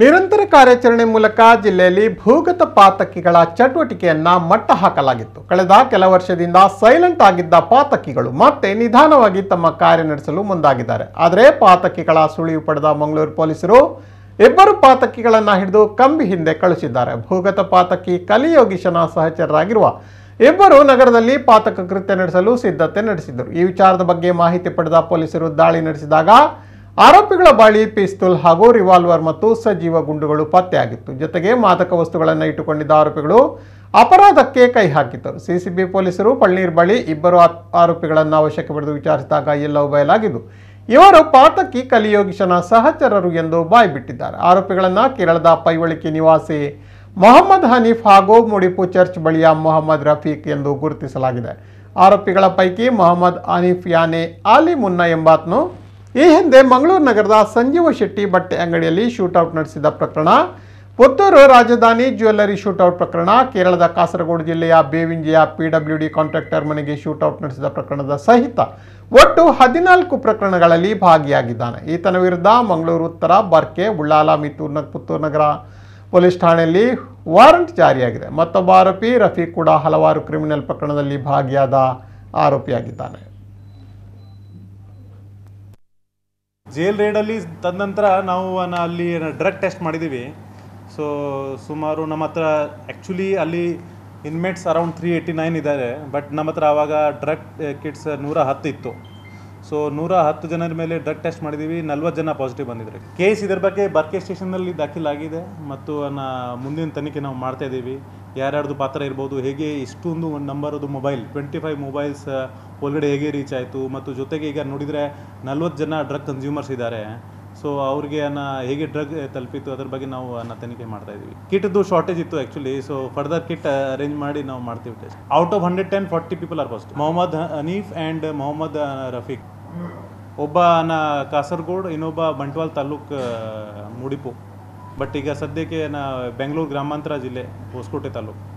ನಿರಂತರ ಕಾರ್ಯಾಚರಣೆ ಮೂಲಕ ಜಿಲ್ಲೆಯಲ್ಲಿ ಭೂಗತ ಪಾತಕಿಗಳ ಚಟುವಟಿಕೆಯನ್ನ ಮಟ್ಟ ಹಾಕಲಾಗಿತ್ತು ಕಳೆದ ಕೆಲ ವರ್ಷದಿಂದ ಸೈಲೆಂಟ್ ಆಗಿದ್ದ ಪಾತಕಿಗಳು ಮತ್ತೆ ನಿಧಾನವಾಗಿ ತಮ್ಮ ಕಾರ್ಯ ನಡೆಸಲು ಮುಂದಾಗಿದ್ದಾರೆ ಆದರೆ ಪಾತಕಿಗಳ ಸುಳಿವು ಪಡೆದ ಮಂಗಳೂರು ಪೊಲೀಸರು ಇಬ್ಬರು ಪಾತಕಿಗಳನ್ನು ಹಿಡಿದು ಕಂಬಿ ಹಿಂದೆ ಕಳುಹಿಸಿದ್ದಾರೆ ಭೂಗತ ಪಾತಕಿ ಕಲಿಯೋಗೀಶನ ಸಹಚರರಾಗಿರುವ ಇಬ್ಬರು ನಗರದಲ್ಲಿ ಪಾತಕ ಕೃತ್ಯ ನಡೆಸಲು ಸಿದ್ಧತೆ ನಡೆಸಿದರು ಈ ವಿಚಾರದ ಬಗ್ಗೆ ಮಾಹಿತಿ ಪಡೆದ ಪೊಲೀಸರು ದಾಳಿ ನಡೆಸಿದಾಗ ಆರೋಪಿಗಳ ಬಳಿ ಪಿಸ್ತೂಲ್ ಹಾಗೂ ರಿವಾಲ್ವರ್ ಮತ್ತು ಸಜೀವ ಗುಂಡುಗಳು ಪತ್ತೆಯಾಗಿತ್ತು ಜೊತೆಗೆ ಮಾದಕ ವಸ್ತುಗಳನ್ನು ಇಟ್ಟುಕೊಂಡಿದ್ದ ಆರೋಪಿಗಳು ಅಪರಾಧಕ್ಕೆ ಕೈ ಹಾಕಿದ್ದರು ಸಿಸಿಬಿ ಪೊಲೀಸರು ಪಳ್ನೀರ್ ಬಳಿ ಇಬ್ಬರು ಆರೋಪಿಗಳನ್ನು ವಶಕ್ಕೆ ಪಡೆದು ವಿಚಾರಿಸಿದಾಗ ಎಲ್ಲವೂ ಬಯಲಾಗಿದ್ದು ಇವರು ಪಾತಕಿ ಕಲಿಯೋಗಿಶನ ಸಹಚರರು ಎಂದು ಬಾಯ್ಬಿಟ್ಟಿದ್ದಾರೆ ಆರೋಪಿಗಳನ್ನು ಕೇರಳದ ಪೈವಳಿಕೆ ನಿವಾಸಿ ಮೊಹಮ್ಮದ್ ಹನೀಫ್ ಹಾಗೂ ಮುಡಿಪು ಚರ್ಚ್ ಬಳಿಯ ಮೊಹಮ್ಮದ್ ರಫೀಕ್ ಎಂದು ಗುರುತಿಸಲಾಗಿದೆ ಆರೋಪಿಗಳ ಪೈಕಿ ಮೊಹಮ್ಮದ್ ಹನೀಫ್ ಯಾನೆ ಅಲಿ ಮುನ್ನಾ ಎಂಬಾತನು ಈ ಹಿಂದೆ ಮಂಗಳೂರು ನಗರದ ಸಂಜೀವ ಶೆಟ್ಟಿ ಬಟ್ಟೆ ಅಂಗಡಿಯಲ್ಲಿ ಶೂಟೌಟ್ ನಡೆಸಿದ ಪ್ರಕರಣ ಪುತ್ತೂರು ರಾಜಧಾನಿ ಜ್ಯುವೆಲ್ಲರಿ ಶೂಟೌಟ್ ಪ್ರಕರಣ ಕೇರಳದ ಕಾಸರಗೋಡು ಜಿಲ್ಲೆಯ ಬೇವಿಂಜೆಯ ಡಿ ಕಾಂಟ್ರಾಕ್ಟರ್ ಮನೆಗೆ ಶೂಟೌಟ್ ನಡೆಸಿದ ಪ್ರಕರಣದ ಸಹಿತ ಒಟ್ಟು ಹದಿನಾಲ್ಕು ಪ್ರಕರಣಗಳಲ್ಲಿ ಭಾಗಿಯಾಗಿದ್ದಾನೆ ಈತನ ವಿರುದ್ಧ ಮಂಗಳೂರು ಉತ್ತರ ಬರ್ಕೆ ಉಳ್ಳಾಲ ಮಿತ್ತೂರ್ ಪುತ್ತೂರು ನಗರ ಪೊಲೀಸ್ ಠಾಣೆಯಲ್ಲಿ ವಾರಂಟ್ ಜಾರಿಯಾಗಿದೆ ಮತ್ತೊಬ್ಬ ಆರೋಪಿ ರಫೀಕ್ ಕೂಡ ಹಲವಾರು ಕ್ರಿಮಿನಲ್ ಪ್ರಕರಣದಲ್ಲಿ ಭಾಗಿಯಾದ ಆರೋಪಿಯಾಗಿದ್ದಾನೆ ಜೇಲ್ ರೇಡಲ್ಲಿ ತದನಂತರ ನಾವು ಅಲ್ಲಿ ಡ್ರಗ್ ಟೆಸ್ಟ್ ಮಾಡಿದ್ದೀವಿ ಸೊ ಸುಮಾರು ನಮ್ಮ ಹತ್ರ ಆ್ಯಕ್ಚುಲಿ ಅಲ್ಲಿ inmates around three eighty nine ಇದ್ದಾರೆ ಬಟ್ ನಮ್ಮ ಹತ್ರ ಆವಾಗ ಡ್ರಗ್ eh, ಕಿಟ್ಸ್ ನೂರ ಹತ್ತು ಇತ್ತು ಸೊ ನೂರ ಹತ್ತು ಜನರ ಮೇಲೆ ಡ್ರಗ್ ಟೆಸ್ಟ್ ಮಾಡಿದ್ದೀವಿ ನಲ್ವತ್ತು ಜನ ಪಾಸಿಟಿವ್ ಬಂದಿದ್ದಾರೆ ಕೇಸ್ ಇದ್ರ ಬಗ್ಗೆ ಬರ್ಕೆ ಸ್ಟೇಷನ್ನಲ್ಲಿ ದಾಖಲಾಗಿದೆ ಮತ್ತು ಮುಂದಿನ ತನಿಖೆ ನಾವು ಮಾಡ್ತಾಯಿದ್ದೀವಿ ಯಾರ್ಯಾರ್ದು ಪಾತ್ರ ಇರ್ಬೋದು ಹೇಗೆ ಇಷ್ಟೊಂದು ಒಂದು ನಂಬರದು ಮೊಬೈಲ್ ಟ್ವೆಂಟಿ ಫೈವ್ ಮೊಬೈಲ್ಸ್ ಒಳಗಡೆ ಹೇಗೆ ರೀಚ್ ಆಯಿತು ಮತ್ತು ಜೊತೆಗೆ ಈಗ ನೋಡಿದರೆ ನಲ್ವತ್ತು ಜನ ಡ್ರಗ್ ಕನ್ಸ್ಯೂಮರ್ಸ್ ಇದ್ದಾರೆ ಸೊ ಅವ್ರಿಗೆ ಅನ್ನ ಹೇಗೆ ಡ್ರಗ್ ತಲುಪಿತ್ತು ಅದ್ರ ಬಗ್ಗೆ ನಾವು ಅನ್ನ ತನಿಖೆ ಮಾಡ್ತಾ ಇದ್ದೀವಿ ಕಿಟ್ದು ಶಾರ್ಟೇಜ್ ಇತ್ತು actually so further kit arrange ಮಾಡಿ ನಾವು ಮಾಡ್ತೀವಿ test out of hundred ten forty people are first Mohammed Haneef and Mohammed Rafiq ಒಬ್ಬ ನಾ ಕಾಸರ್ಗೋಡ್ ಇನ್ನೊಬ್ಬ ಬಂಟ್ವಾಲ್ ತಾಲೂಕ್ ಮುಡಿಪು ಬಟ್ ಈಗ ಸದ್ಯಕ್ಕೆ ನಾ ಬೆಂಗಳೂರು ಗ್ರಾಮಾಂತರ ಜಿಲ್ಲೆ ಹೊಸಕೋಟೆ ತಾಲೂಕು